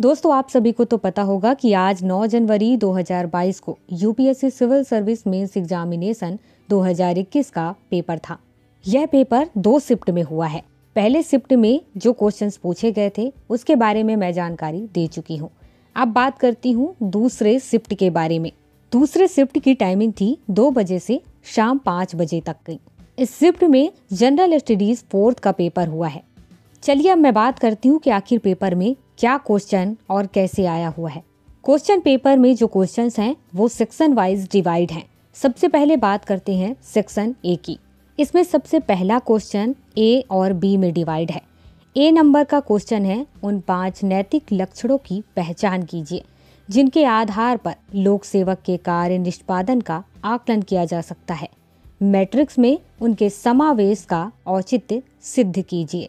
दोस्तों आप सभी को तो पता होगा कि आज 9 जनवरी 2022 को UPSC civil service mains examination 2021 का पेपर था यह पेपर दो शिफ्ट में हुआ है पहले शिफ्ट में जो क्वेश्चंस पूछे गए थे उसके बारे में मैं जानकारी दे चुकी हूँ अब बात करती हूँ दूसरे शिफ्ट के बारे में दूसरे शिफ्ट की टाइमिंग थी दो बजे से शाम पाँच बजे तक की इस शिफ्ट में जनरल स्टडीज फोर्थ का पेपर हुआ है चलिए अब मैं बात करती हूँ कि आखिर पेपर में क्या क्वेश्चन और कैसे आया हुआ है क्वेश्चन पेपर में जो क्वेश्चन हैं वो सेक्शन वाइज डिवाइड हैं सबसे पहले बात करते हैं सेक्शन ए की इसमें सबसे पहला क्वेश्चन ए और बी में डिवाइड है ए नंबर का क्वेश्चन है उन पांच नैतिक लक्षणों की पहचान कीजिए जिनके आधार पर लोक सेवक के कार्य निष्पादन का आकलन किया जा सकता है मैट्रिक्स में उनके समावेश का औचित्य सिद्ध कीजिए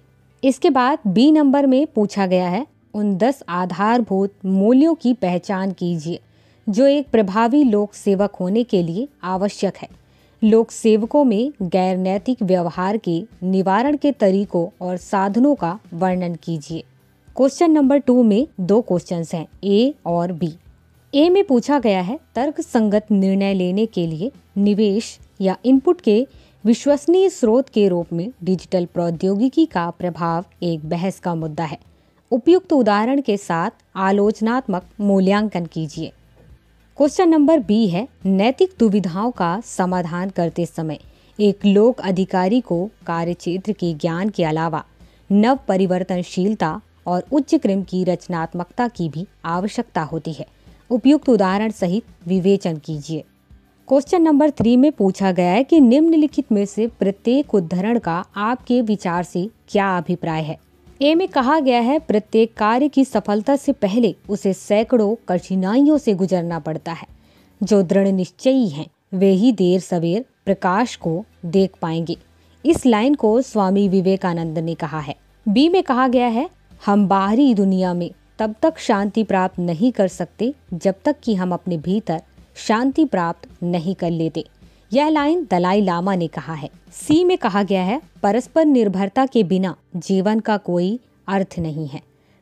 इसके बाद बी नंबर में पूछा गया है उन दस आधारभूत मूल्यों की पहचान कीजिए जो एक प्रभावी लोक सेवक होने के लिए आवश्यक है लोक सेवकों में गैर नैतिक व्यवहार के निवारण के तरीकों और साधनों का वर्णन कीजिए क्वेश्चन नंबर टू में दो क्वेश्चन हैं ए और बी ए में पूछा गया है तर्क संगत निर्णय लेने के लिए निवेश या इनपुट के विश्वसनीय स्रोत के रूप में डिजिटल प्रौद्योगिकी का प्रभाव एक बहस का मुद्दा है उपयुक्त उदाहरण के साथ आलोचनात्मक मूल्यांकन कीजिए क्वेश्चन नंबर बी है नैतिक दुविधाओं का समाधान करते समय एक लोक अधिकारी को कार्य क्षेत्र के ज्ञान के अलावा नव परिवर्तनशीलता और उच्च क्रम की रचनात्मकता की भी आवश्यकता होती है उपयुक्त उदाहरण सहित विवेचन कीजिए क्वेश्चन नंबर थ्री में पूछा गया है कि निम्नलिखित में से प्रत्येक उद्धरण का आपके विचार से क्या अभिप्राय है ए में कहा गया है प्रत्येक कार्य की सफलता से पहले उसे सैकड़ों कठिनाइयों से गुजरना पड़ता है जो दृढ़ निश्चयी हैं वे ही देर सवेर प्रकाश को देख पाएंगे इस लाइन को स्वामी विवेकानंद ने कहा है बी में कहा गया है हम बाहरी दुनिया में तब तक शांति प्राप्त नहीं कर सकते जब तक कि हम अपने भीतर शांति प्राप्त नहीं कर लेते यह लाइन दलाई लामा ने कहा है सी में कहा गया है परस्पर निर्भरता के बिना जीवन का कोई अर्थ नहीं है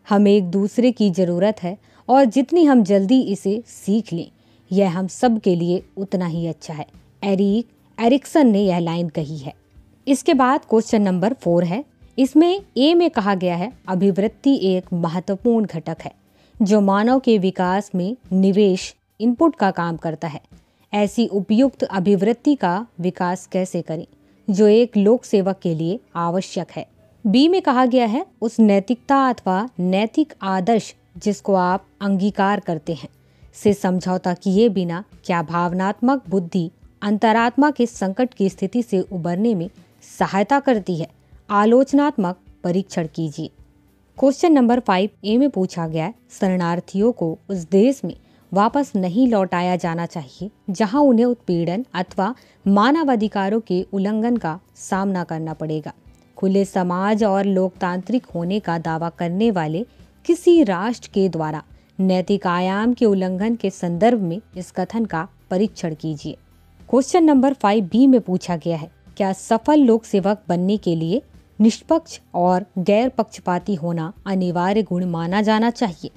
हमें एक दूसरे की ज़रूरत है और जितनी हम जल्दी इसे सीख लें यह हम सब के लिए उतना ही अच्छा है एरिक एरिक्सन ने यह लाइन कही है इसके बाद क्वेश्चन नंबर फोर है इसमें ए में कहा गया है अभिवृत्ति एक महत्वपूर्ण घटक है जो मानव के विकास में निवेश इनपुट का काम करता है ऐसी उपयुक्त अभिवृत्ति का विकास कैसे करें जो एक लोक सेवक के लिए आवश्यक है बी में कहा गया है उस नैतिकता अथवा नैतिक आदर्श जिसको आप अंगीकार करते हैं से समझौता किए बिना क्या भावनात्मक बुद्धि अंतरात्मा के संकट की स्थिति से उबरने में सहायता करती है आलोचनात्मक परीक्षण कीजिए क्वेश्चन नंबर फाइव ए में पूछा गया शरणार्थियों को उस देश में वापस नहीं लौटाया जाना चाहिए जहां उन्हें उत्पीड़न अथवा मानवाधिकारों के उल्लंघन का सामना करना पड़ेगा खुले समाज और लोकतांत्रिक होने का दावा करने वाले किसी राष्ट्र के द्वारा नैतिक आयाम के उल्लंघन के संदर्भ में इस कथन का परीक्षण कीजिए क्वेश्चन नंबर फाइव बी में पूछा गया है क्या सफल लोक सेवक बनने के लिए निष्पक्ष और गैर पक्षपाती होना अनिवार्य गुण माना जाना चाहिए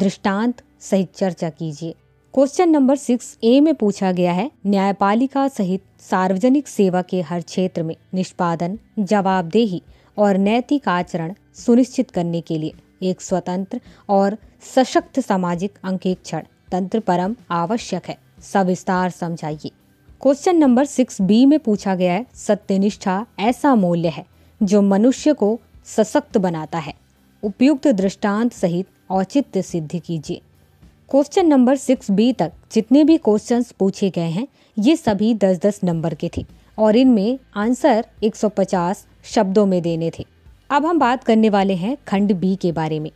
दृष्टांत सहित चर्चा कीजिए क्वेश्चन नंबर सिक्स ए में पूछा गया है न्यायपालिका सहित सार्वजनिक सेवा के हर क्षेत्र में निष्पादन जवाबदेही और नैतिक आचरण सुनिश्चित करने के लिए एक स्वतंत्र और सशक्त सामाजिक अंकेक्षण तंत्र परम आवश्यक है सविस्तार समझाइए क्वेश्चन नंबर सिक्स बी में पूछा गया है सत्यनिष्ठा ऐसा मूल्य है जो मनुष्य को सशक्त बनाता है उपयुक्त दृष्टांत सहित औचित्य सिद्ध कीजिए क्वेश्चन नंबर सिक्स बी तक जितने भी क्वेश्चंस पूछे गए हैं ये सभी दस दस नंबर के थे और इनमें आंसर 150 शब्दों में देने थे अब हम बात करने वाले हैं खंड बी के बारे में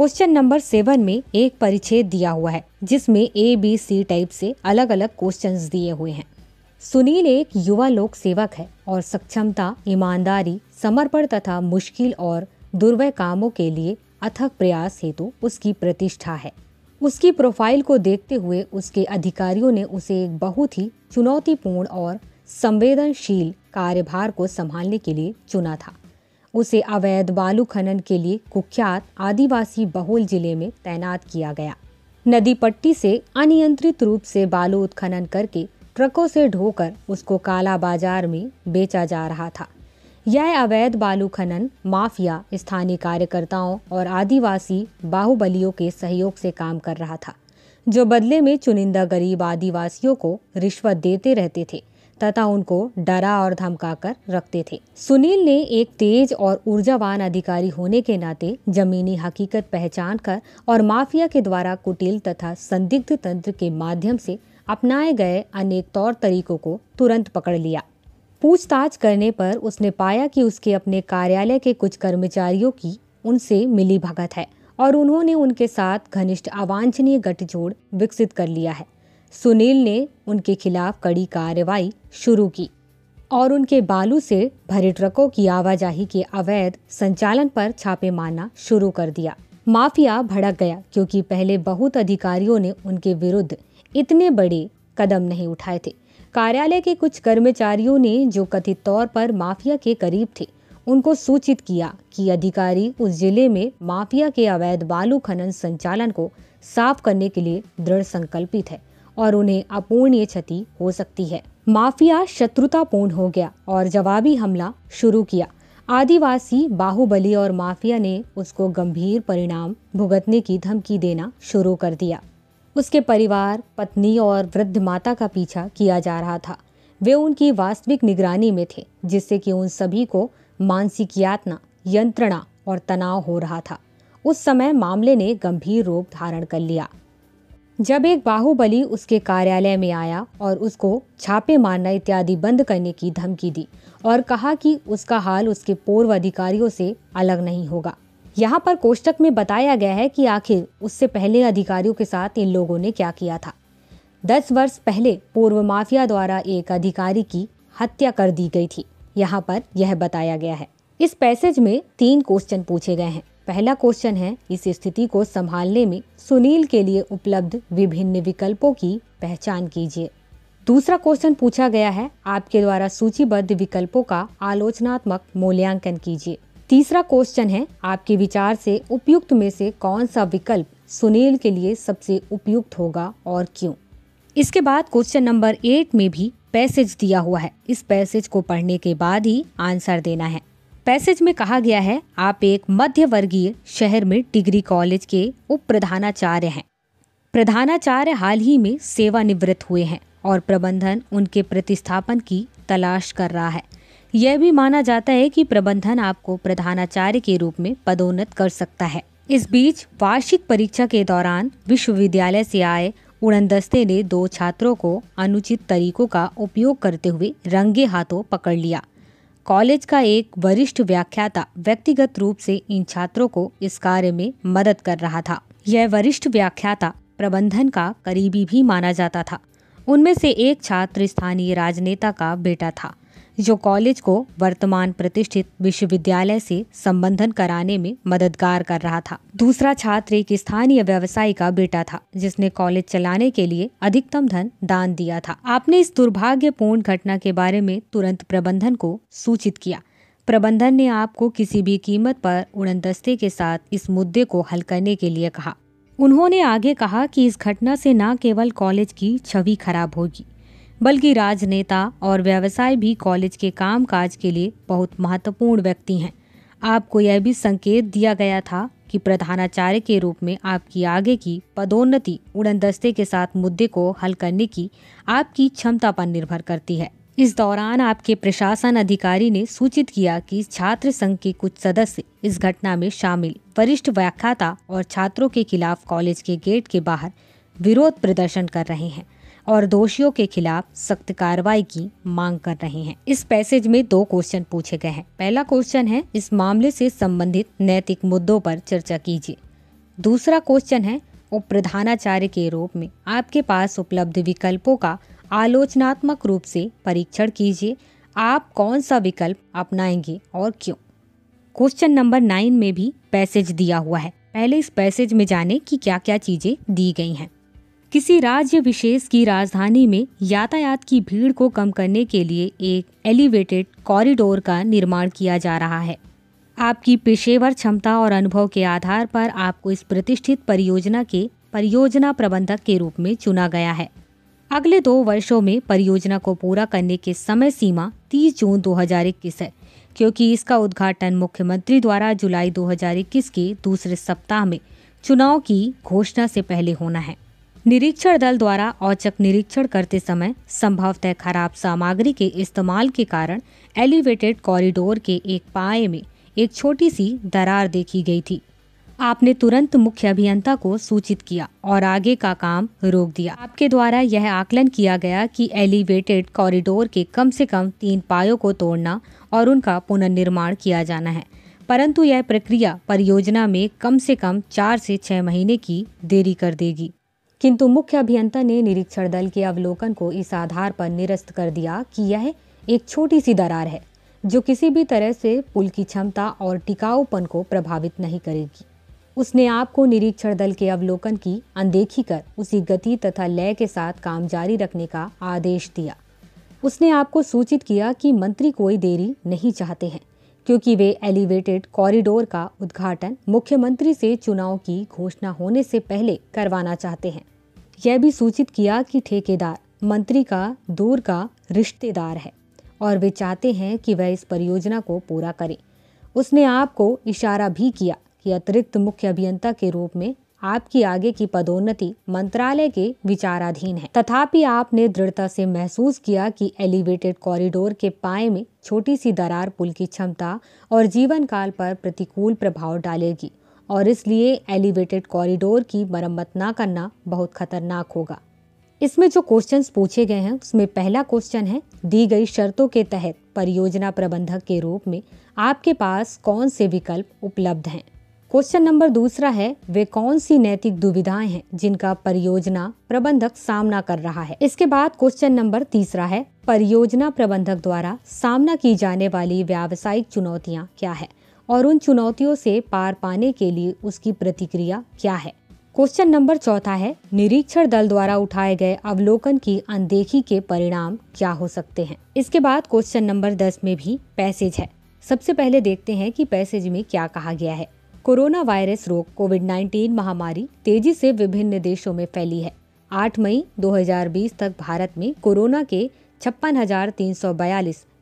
क्वेश्चन नंबर सेवन में एक परिच्छेद दिया हुआ है जिसमें ए बी सी टाइप से अलग अलग क्वेश्चन दिए हुए हैं सुनील एक युवा लोक सेवक है और सक्षमता ईमानदारी समर्पण तथा मुश्किल और दुर्वय कामों के लिए अथक प्रयास हेतु तो उसकी प्रतिष्ठा है उसकी प्रोफाइल को देखते हुए उसके अधिकारियों ने उसे एक बहुत ही चुनौतीपूर्ण और संवेदनशील कार्यभार को संभालने के लिए चुना था उसे अवैध बालू खनन के लिए कुख्यात आदिवासी बहुल जिले में तैनात किया गया नदी पट्टी से अनियंत्रित रूप से बालू उत्खनन करके ट्रकों से ढोकर उसको काला बाजार में बेचा जा रहा था यह अवैध बालू खनन माफिया स्थानीय कार्यकर्ताओं और आदिवासी बाहुबलियों के सहयोग से काम कर रहा था जो बदले में चुनिंदा गरीब आदिवासियों को रिश्वत देते रहते थे तथा उनको डरा और धमकाकर रखते थे सुनील ने एक तेज और ऊर्जावान अधिकारी होने के नाते जमीनी हकीकत पहचान कर और माफिया के द्वारा कुटिल तथा संदिग्ध तंत्र के माध्यम से अपनाए गए अनेक तौर तरीकों को तुरंत पकड़ लिया पूछताछ करने पर उसने पाया कि उसके अपने कार्यालय के कुछ कर्मचारियों की उनसे मिली भगत है और उन्होंने उनके साथ घनिष्ठ अवांछनीय गठजोड़ विकसित कर लिया है सुनील ने उनके खिलाफ कड़ी कार्रवाई शुरू की और उनके बालू से भरे ट्रकों की आवाजाही के अवैध संचालन पर छापे मारना शुरू कर दिया माफिया भड़क गया क्योंकि पहले बहुत अधिकारियों ने उनके विरुद्ध इतने बड़े कदम नहीं उठाए थे कार्यालय के कुछ कर्मचारियों ने जो कथित तौर पर माफिया के करीब थे उनको सूचित किया कि अधिकारी उस जिले में माफिया के अवैध बालू खनन संचालन को साफ करने के लिए दृढ़ संकल्पित है और उन्हें अपूर्णीय क्षति हो सकती है माफिया शत्रुतापूर्ण हो गया और जवाबी हमला शुरू किया आदिवासी बाहुबली और माफिया ने उसको गंभीर परिणाम भुगतने की धमकी देना शुरू कर दिया उसके परिवार पत्नी और वृद्ध माता का पीछा किया जा रहा था वे उनकी वास्तविक निगरानी में थे जिससे कि उन सभी को मानसिक यातना यंत्रणा और तनाव हो रहा था उस समय मामले ने गंभीर रूप धारण कर लिया जब एक बाहुबली उसके कार्यालय में आया और उसको छापे मारना इत्यादि बंद करने की धमकी दी और कहा कि उसका हाल उसके पूर्व अधिकारियों से अलग नहीं होगा यहाँ पर कोष्टक में बताया गया है कि आखिर उससे पहले अधिकारियों के साथ इन लोगों ने क्या किया था दस वर्ष पहले पूर्व माफिया द्वारा एक अधिकारी की हत्या कर दी गई थी यहाँ पर यह बताया गया है इस पैसेज में तीन क्वेश्चन पूछे गए हैं पहला क्वेश्चन है इस स्थिति को संभालने में सुनील के लिए उपलब्ध विभिन्न विकल्पों की पहचान कीजिए दूसरा क्वेश्चन पूछा गया है आपके द्वारा सूचीबद्ध विकल्पों का आलोचनात्मक मूल्यांकन कीजिए तीसरा क्वेश्चन है आपके विचार से उपयुक्त में से कौन सा विकल्प सुनील के लिए सबसे उपयुक्त होगा और क्यों इसके बाद क्वेश्चन नंबर एट में भी पैसेज दिया हुआ है इस पैसेज को पढ़ने के बाद ही आंसर देना है पैसेज में कहा गया है आप एक मध्य वर्गीय शहर में डिग्री कॉलेज के उप प्रधानाचार्य हैं प्रधानाचार्य हाल ही में सेवानिवृत्त हुए हैं और प्रबंधन उनके प्रतिस्थापन की तलाश कर रहा है यह भी माना जाता है कि प्रबंधन आपको प्रधानाचार्य के रूप में पदोन्नत कर सकता है इस बीच वार्षिक परीक्षा के दौरान विश्वविद्यालय से आए उड़न दस्ते ने दो छात्रों को अनुचित तरीकों का उपयोग करते हुए रंगे हाथों पकड़ लिया कॉलेज का एक वरिष्ठ व्याख्याता व्यक्तिगत रूप से इन छात्रों को इस कार्य में मदद कर रहा था यह वरिष्ठ व्याख्याता प्रबंधन का करीबी भी माना जाता था उनमें से एक छात्र स्थानीय राजनेता का बेटा था जो कॉलेज को वर्तमान प्रतिष्ठित विश्वविद्यालय से संबंधन कराने में मददगार कर रहा था दूसरा छात्र एक स्थानीय व्यवसायी का बेटा था जिसने कॉलेज चलाने के लिए अधिकतम धन दान दिया था आपने इस दुर्भाग्यपूर्ण घटना के बारे में तुरंत प्रबंधन को सूचित किया प्रबंधन ने आपको किसी भी कीमत पर दस्ते के साथ इस मुद्दे को हल करने के लिए कहा उन्होंने आगे कहा कि इस घटना से न केवल कॉलेज की छवि खराब होगी बल्कि राजनेता और व्यवसाय भी कॉलेज के कामकाज के लिए बहुत महत्वपूर्ण व्यक्ति हैं आपको यह भी संकेत दिया गया था कि प्रधानाचार्य के रूप में आपकी आगे की पदोन्नति उड़न दस्ते के साथ मुद्दे को हल करने की आपकी क्षमता पर निर्भर करती है इस दौरान आपके प्रशासन अधिकारी ने सूचित किया कि छात्र संघ के कुछ सदस्य इस घटना में शामिल वरिष्ठ व्याख्याता और छात्रों के खिलाफ कॉलेज के गेट के बाहर विरोध प्रदर्शन कर रहे हैं और दोषियों के खिलाफ सख्त कार्रवाई की मांग कर रहे हैं इस पैसेज में दो क्वेश्चन पूछे गए हैं पहला क्वेश्चन है इस मामले से संबंधित नैतिक मुद्दों पर चर्चा कीजिए दूसरा क्वेश्चन है उप प्रधानाचार्य के रूप में आपके पास उपलब्ध विकल्पों का आलोचनात्मक रूप से परीक्षण कीजिए आप कौन सा विकल्प अपनाएंगे और क्यों क्वेश्चन नंबर नाइन में भी पैसेज दिया हुआ है पहले इस पैसेज में जाने की क्या क्या चीज़ें दी गई हैं किसी राज्य विशेष की राजधानी में यातायात की भीड़ को कम करने के लिए एक एलिवेटेड कॉरिडोर का निर्माण किया जा रहा है आपकी पेशेवर क्षमता और अनुभव के आधार पर आपको इस प्रतिष्ठित परियोजना के परियोजना प्रबंधक के रूप में चुना गया है अगले दो वर्षों में परियोजना को पूरा करने की समय सीमा 30 जून 2021 है क्योंकि इसका उद्घाटन मुख्यमंत्री द्वारा जुलाई 2021 के दूसरे सप्ताह में चुनाव की घोषणा से पहले होना है निरीक्षण दल द्वारा औचक निरीक्षण करते समय संभवतः खराब सामग्री के इस्तेमाल के कारण एलिवेटेड कॉरिडोर के एक पाए में एक छोटी सी दरार देखी गई थी आपने तुरंत मुख्य अभियंता को सूचित किया और आगे का काम रोक दिया आपके द्वारा यह आकलन किया गया कि एलिवेटेड कॉरिडोर के कम से कम तीन पायों को तोड़ना और उनका पुनर्निर्माण किया जाना है परंतु यह प्रक्रिया परियोजना में कम से कम चार से छः महीने की देरी कर देगी किंतु मुख्य अभियंता ने निरीक्षण दल के अवलोकन को इस आधार पर निरस्त कर दिया कि यह एक छोटी सी दरार है जो किसी भी तरह से पुल की क्षमता और टिकाऊपन को प्रभावित नहीं करेगी उसने आपको निरीक्षण दल के अवलोकन की अनदेखी कर उसी गति तथा लय के साथ काम जारी रखने का आदेश दिया उसने आपको सूचित किया कि मंत्री कोई देरी नहीं चाहते हैं क्योंकि वे एलिवेटेड कॉरिडोर का उद्घाटन मुख्यमंत्री से चुनाव की घोषणा होने से पहले करवाना चाहते हैं यह भी सूचित किया कि ठेकेदार मंत्री का दूर का रिश्तेदार है और वे चाहते हैं कि वह इस परियोजना को पूरा करें उसने आपको इशारा भी किया कि अतिरिक्त मुख्य अभियंता के रूप में आपकी आगे की पदोन्नति मंत्रालय के विचाराधीन है तथापि आपने दृढ़ता से महसूस किया कि एलिवेटेड कॉरिडोर के पाए में छोटी सी दरार पुल की क्षमता और जीवन काल पर प्रतिकूल प्रभाव डालेगी और इसलिए एलिवेटेड कॉरिडोर की मरम्मत ना करना बहुत खतरनाक होगा इसमें जो क्वेश्चंस पूछे गए हैं उसमें पहला क्वेश्चन है दी गई शर्तों के तहत परियोजना प्रबंधक के रूप में आपके पास कौन से विकल्प उपलब्ध हैं क्वेश्चन नंबर दूसरा है वे कौन सी नैतिक दुविधाएं हैं जिनका परियोजना प्रबंधक सामना कर रहा है इसके बाद क्वेश्चन नंबर तीसरा है परियोजना प्रबंधक द्वारा सामना की जाने वाली व्यावसायिक चुनौतियां क्या है और उन चुनौतियों से पार पाने के लिए उसकी प्रतिक्रिया क्या है क्वेश्चन नंबर चौथा है निरीक्षण दल द्वारा उठाए गए अवलोकन की अनदेखी के परिणाम क्या हो सकते हैं इसके बाद क्वेश्चन नंबर दस में भी पैसेज है सबसे पहले देखते हैं कि पैसेज में क्या कहा गया है कोरोना वायरस रोग कोविड 19 महामारी तेजी से विभिन्न देशों में फैली है 8 मई 2020 तक भारत में कोरोना के छप्पन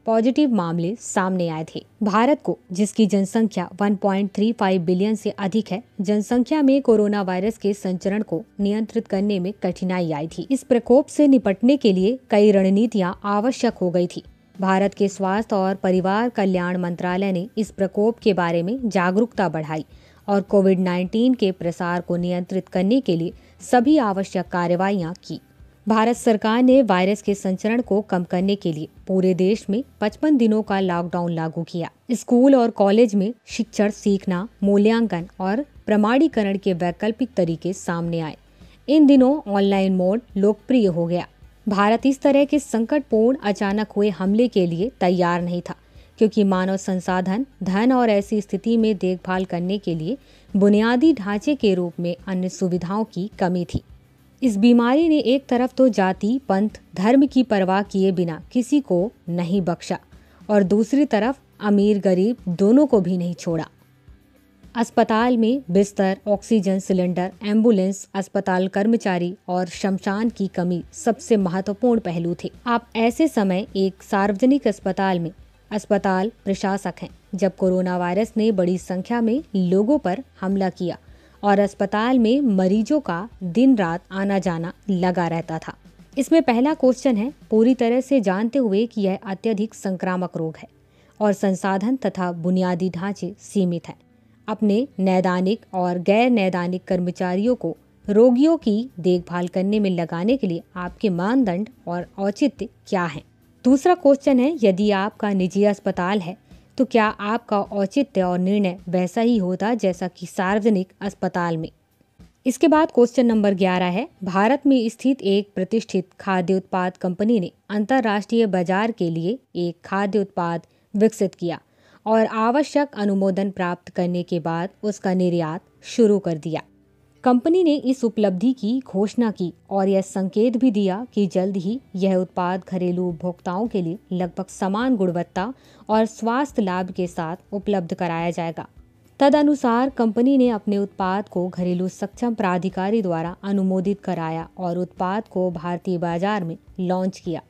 पॉजिटिव मामले सामने आए थे भारत को जिसकी जनसंख्या 1.35 बिलियन से अधिक है जनसंख्या में कोरोना वायरस के संचरण को नियंत्रित करने में कठिनाई आई थी इस प्रकोप से निपटने के लिए कई रणनीतियां आवश्यक हो गई थी भारत के स्वास्थ्य और परिवार कल्याण मंत्रालय ने इस प्रकोप के बारे में जागरूकता बढ़ाई और कोविड 19 के प्रसार को नियंत्रित करने के लिए सभी आवश्यक कार्रवाइयाँ की भारत सरकार ने वायरस के संचरण को कम करने के लिए पूरे देश में 55 दिनों का लॉकडाउन लागू किया स्कूल और कॉलेज में शिक्षण सीखना मूल्यांकन और प्रमाणीकरण के वैकल्पिक तरीके सामने आए इन दिनों ऑनलाइन मोड लोकप्रिय हो गया भारत इस तरह के संकटपूर्ण अचानक हुए हमले के लिए तैयार नहीं था क्योंकि मानव संसाधन धन और ऐसी स्थिति में देखभाल करने के लिए बुनियादी ढांचे के रूप में अन्य सुविधाओं की कमी थी इस बीमारी ने एक तरफ तो जाति पंथ धर्म की परवाह किए बिना किसी को नहीं बख्शा और दूसरी तरफ अमीर गरीब दोनों को भी नहीं छोड़ा अस्पताल में बिस्तर ऑक्सीजन सिलेंडर एम्बुलेंस अस्पताल कर्मचारी और शमशान की कमी सबसे महत्वपूर्ण पहलू थे आप ऐसे समय एक सार्वजनिक अस्पताल में अस्पताल प्रशासक हैं जब कोरोना वायरस ने बड़ी संख्या में लोगों पर हमला किया और अस्पताल में मरीजों का दिन रात आना जाना लगा रहता था इसमें पहला क्वेश्चन है पूरी तरह से जानते हुए कि यह अत्यधिक संक्रामक रोग है और संसाधन तथा बुनियादी ढांचे सीमित हैं अपने नैदानिक और गैर नैदानिक कर्मचारियों को रोगियों की देखभाल करने में लगाने के लिए आपके मानदंड और औचित्य क्या हैं दूसरा क्वेश्चन है यदि आपका निजी अस्पताल है तो क्या आपका औचित्य और निर्णय वैसा ही होता जैसा कि सार्वजनिक अस्पताल में इसके बाद क्वेश्चन नंबर 11 है भारत में स्थित एक प्रतिष्ठित खाद्य उत्पाद कंपनी ने अंतर्राष्ट्रीय बाजार के लिए एक खाद्य उत्पाद विकसित किया और आवश्यक अनुमोदन प्राप्त करने के बाद उसका निर्यात शुरू कर दिया कंपनी ने इस उपलब्धि की घोषणा की और यह संकेत भी दिया कि जल्द ही यह उत्पाद घरेलू उपभोक्ताओं के लिए लगभग समान गुणवत्ता और स्वास्थ्य लाभ के साथ उपलब्ध कराया जाएगा तदनुसार कंपनी ने अपने उत्पाद को घरेलू सक्षम प्राधिकारी द्वारा अनुमोदित कराया और उत्पाद को भारतीय बाजार में लॉन्च किया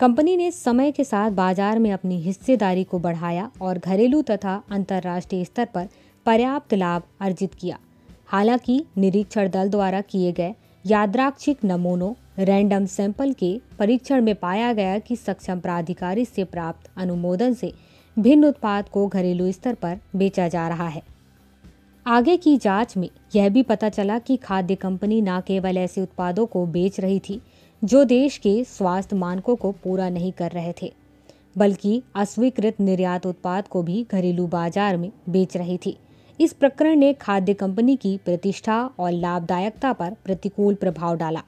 कंपनी ने समय के साथ बाजार में अपनी हिस्सेदारी को बढ़ाया और घरेलू तथा अंतर्राष्ट्रीय स्तर पर पर्याप्त लाभ अर्जित किया हालांकि निरीक्षण दल द्वारा किए गए यादराक्षिक नमूनों रैंडम सैंपल के परीक्षण में पाया गया कि सक्षम प्राधिकारी से प्राप्त अनुमोदन से भिन्न उत्पाद को घरेलू स्तर पर बेचा जा रहा है आगे की जांच में यह भी पता चला कि खाद्य कंपनी न केवल ऐसे उत्पादों को बेच रही थी जो देश के स्वास्थ्य मानकों को पूरा नहीं कर रहे थे बल्कि अस्वीकृत निर्यात उत्पाद को भी घरेलू बाजार में बेच रही थी इस प्रकरण ने खाद्य कंपनी की प्रतिष्ठा और लाभदायकता पर प्रतिकूल प्रभाव डाला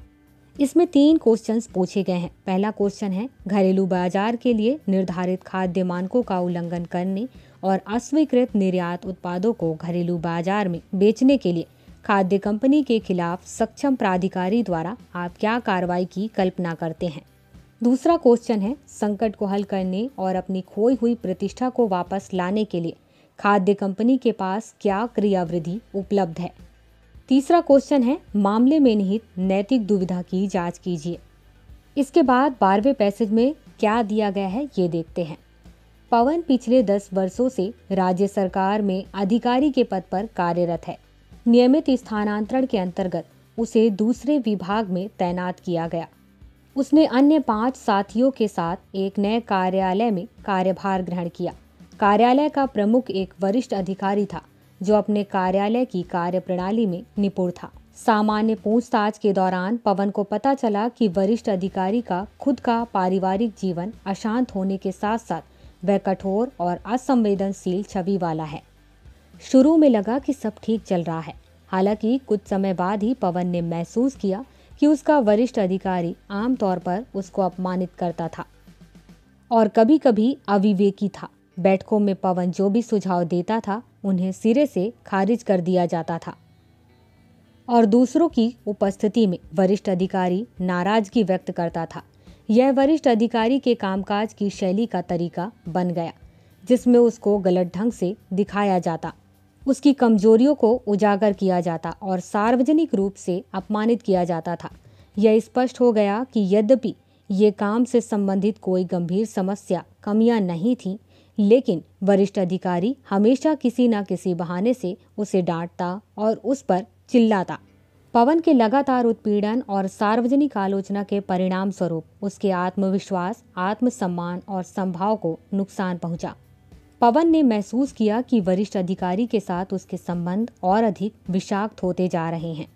इसमें तीन क्वेश्चंस पूछे गए हैं पहला क्वेश्चन है घरेलू बाजार के लिए निर्धारित खाद्य मानकों का उल्लंघन करने और अस्वीकृत निर्यात उत्पादों को घरेलू बाजार में बेचने के लिए खाद्य कंपनी के खिलाफ सक्षम प्राधिकारी द्वारा आप क्या कार्रवाई की कल्पना करते हैं दूसरा क्वेश्चन है संकट को हल करने और अपनी खोई हुई प्रतिष्ठा को वापस लाने के लिए खाद्य कंपनी के पास क्या क्रियाविधि उपलब्ध है तीसरा क्वेश्चन है मामले में निहित नैतिक दुविधा की जांच कीजिए इसके बाद बारहवें पैसेज में क्या दिया गया है ये देखते हैं पवन पिछले दस वर्षों से राज्य सरकार में अधिकारी के पद पर कार्यरत है नियमित स्थानांतरण के अंतर्गत उसे दूसरे विभाग में तैनात किया गया उसने अन्य पांच साथियों के साथ एक नए कार्यालय में कार्यभार ग्रहण किया कार्यालय का प्रमुख एक वरिष्ठ अधिकारी था जो अपने कार्यालय की कार्यप्रणाली में निपुण था सामान्य पूछताछ के दौरान पवन को पता चला कि वरिष्ठ अधिकारी का खुद का पारिवारिक जीवन अशांत होने के साथ साथ वह कठोर और असंवेदनशील छवि वाला है शुरू में लगा कि सब ठीक चल रहा है हालांकि कुछ समय बाद ही पवन ने महसूस किया कि उसका वरिष्ठ अधिकारी आमतौर पर उसको अपमानित करता था और कभी कभी अविवेकी था बैठकों में पवन जो भी सुझाव देता था उन्हें सिरे से खारिज कर दिया जाता था और दूसरों की उपस्थिति में वरिष्ठ अधिकारी नाराजगी व्यक्त करता था यह वरिष्ठ अधिकारी के कामकाज की शैली का तरीका बन गया जिसमें उसको गलत ढंग से दिखाया जाता उसकी कमजोरियों को उजागर किया जाता और सार्वजनिक रूप से अपमानित किया जाता था यह स्पष्ट हो गया कि यद्यपि ये काम से संबंधित कोई गंभीर समस्या कमियां नहीं थीं लेकिन वरिष्ठ अधिकारी हमेशा किसी न किसी बहाने से उसे डांटता और उस पर चिल्लाता पवन के लगातार उत्पीड़न और सार्वजनिक आलोचना के परिणाम स्वरूप उसके आत्मविश्वास आत्मसम्मान और संभाव को नुकसान पहुंचा पवन ने महसूस किया कि वरिष्ठ अधिकारी के साथ उसके संबंध और अधिक विषाक्त होते जा रहे हैं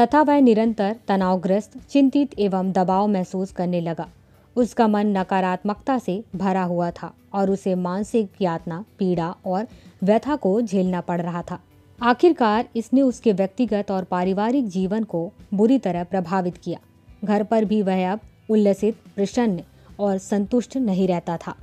तथा वह निरंतर तनावग्रस्त चिंतित एवं दबाव महसूस करने लगा उसका मन नकारात्मकता से भरा हुआ था और उसे मानसिक यातना पीड़ा और व्यथा को झेलना पड़ रहा था आखिरकार इसने उसके व्यक्तिगत और पारिवारिक जीवन को बुरी तरह प्रभावित किया घर पर भी वह अब उल्लसित प्रसन्न और संतुष्ट नहीं रहता था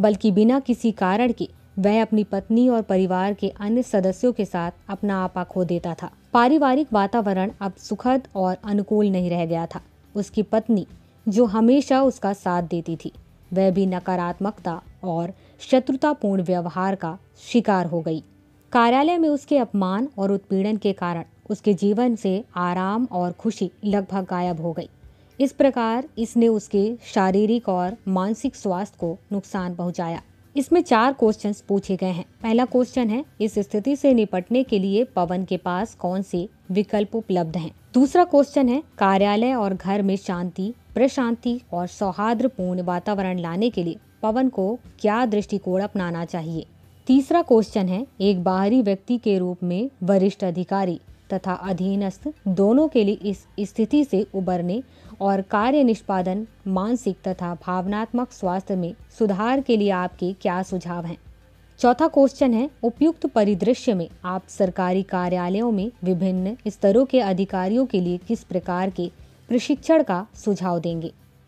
बल्कि बिना किसी कारण के वह अपनी पत्नी और परिवार के अन्य सदस्यों के साथ अपना आपा खो देता था पारिवारिक वातावरण अब सुखद और अनुकूल नहीं रह गया था उसकी पत्नी जो हमेशा उसका साथ देती थी वह भी नकारात्मकता और शत्रुतापूर्ण व्यवहार का शिकार हो गई कार्यालय में उसके अपमान और उत्पीड़न के कारण उसके जीवन से आराम और खुशी लगभग गायब हो गई इस प्रकार इसने उसके शारीरिक और मानसिक स्वास्थ्य को नुकसान पहुंचाया इसमें चार क्वेश्चन पूछे गए हैं पहला क्वेश्चन है इस स्थिति से निपटने के लिए पवन के पास कौन से विकल्प उपलब्ध हैं दूसरा क्वेश्चन है कार्यालय और घर में शांति प्रशांति और सौहार्दपूर्ण वातावरण लाने के लिए पवन को क्या दृष्टिकोण अपनाना चाहिए तीसरा क्वेश्चन है एक बाहरी व्यक्ति के रूप में वरिष्ठ अधिकारी तथा अधीनस्थ दोनों के लिए इस स्थिति से उबरने और कार्य निष्पादन मानसिक तथा भावनात्मक स्वास्थ्य में सुधार के लिए आपके क्या सुझाव हैं चौथा क्वेश्चन है उपयुक्त परिदृश्य में आप सरकारी कार्यालयों में विभिन्न स्तरों के अधिकारियों के लिए किस प्रकार के प्रशिक्षण का सुझाव देंगे